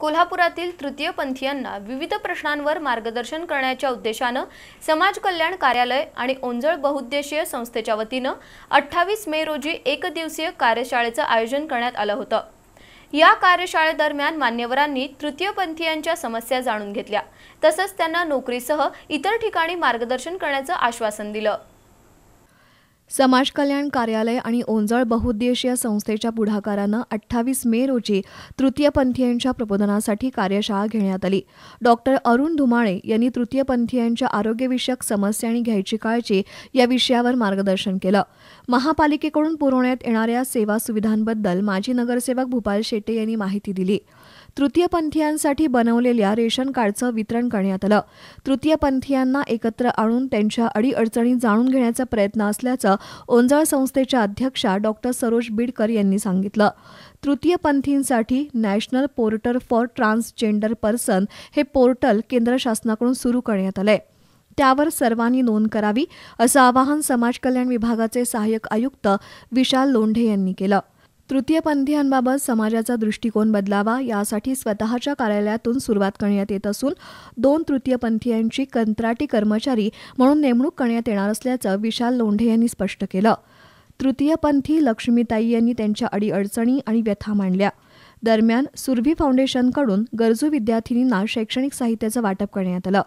कोल्हापुरातील तृतीयपंथीयांना विविध प्रश्नांवर मार्गदर्शन करण्याच्या उद्देशानं समाज कल्याण कार्यालय आणि ओंजळ बहुउद्देशीय संस्थेच्या वतीनं अठ्ठावीस मे रोजी एक दिवसीय कार्यशाळेचं आयोजन करण्यात आलं होतं या कार्यशाळेदरम्यान मान्यवरांनी तृतीयपंथीयांच्या समस्या जाणून घेतल्या तसंच त्यांना नोकरीसह इतर ठिकाणी मार्गदर्शन करण्याचं आश्वासन दिलं समाज कल्याण कार्यालय आणि ओंजळ बहुउद्देशीय संस्थेच्या पुढाकारानं अठ्ठावीस मे रोजी तृतीयपंथीयांच्या प्रबोधनासाठी कार्यशाळा घेण्यात आली डॉक्टर अरुण धुमाळे यांनी तृतीयपंथीयांच्या आरोग्यविषयक समस्या आणि घ्यायची काळजी या विषयावर मार्गदर्शन केलं महापालिकेकडून पुरवण्यात येणाऱ्या सेवा सुविधांबद्दल माजी नगरसेवक भूपाल शेटे यांनी माहिती दिली तृतीयपंथीयांसाठी बनवलेल्या रेशन कार्डचं वितरण करण्यात आलं तृतीयपंथीयांना एकत्र आणून त्यांच्या अडीअडचणी जाणून घेण्याचा प्रयत्न असल्याचं ओंजळ संस्थेच्या अध्यक्षा डॉक्टर सरोज बिडकर यांनी सांगितलं तृतीयपंथींसाठी national portal for transgender person हे पोर्टल केंद्र शासनाकडून सुरू करण्यात आलंय त्यावर सर्वांनी नोंद करावी असं आवाहन समाज कल्याण विभागाचे सहाय्यक आयुक्त विशाल लोंढे यांनी केलं पंथीयांबाबत समाजाचा दृष्टिकोन बदलावा यासाठी स्वतःच्या कार्यालयातून सुरुवात करण्यात येत असून दोन पंथीयांची कंत्राटी कर्मचारी म्हणून नेमणूक करण्यात येणार असल्याचं विशाल लोंढे यांनी स्पष्ट केलं तृतीयपंथी लक्ष्मीताई यांनी त्यांच्या अडीअडचणी आणि व्यथा मांडल्या दरम्यान सुरभी फाउंडेशनकडून गरजू विद्यार्थिनींना शैक्षणिक साहित्याचं वाटप करण्यात आलं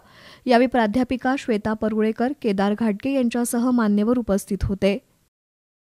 यावेळी प्राध्यापिका श्वेता परुळेकर केदार घाटगे यांच्यासह मान्यवर उपस्थित होते